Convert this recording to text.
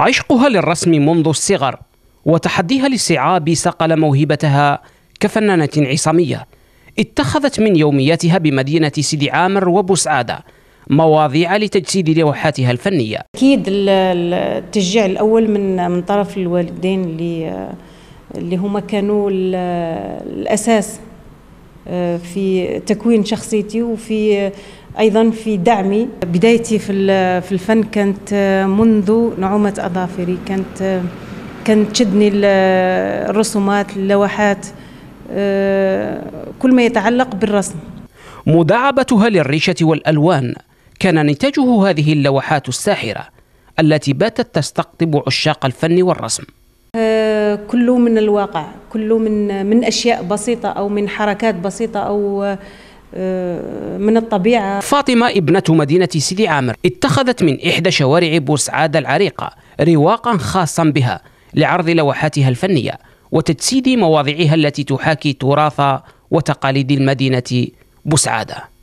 عشقها للرسم منذ الصغر وتحديها للصعاب صقل موهبتها كفنانة عصامية اتخذت من يومياتها بمدينة سيدي عامر وبوسعادة مواضيع لتجسيد لوحاتها الفنية أكيد التشجيع الأول من من طرف الوالدين اللي اللي هما كانوا الأساس في تكوين شخصيتي وفي ايضا في دعمي بدايتي في في الفن كانت منذ نعومه اظافري كانت كانت تشدني الرسومات اللوحات كل ما يتعلق بالرسم مداعبتها للريشه والالوان كان نتاجه هذه اللوحات الساحره التي باتت تستقطب عشاق الفن والرسم آه، كله من الواقع كله من من اشياء بسيطه او من حركات بسيطه او آه، من الطبيعه فاطمه ابنه مدينه سيدي عامر اتخذت من احدى شوارع بوسعاده العريقه رواقا خاصا بها لعرض لوحاتها الفنيه وتجسيد مواضعها التي تحاكي تراث وتقاليد المدينه بوسعاده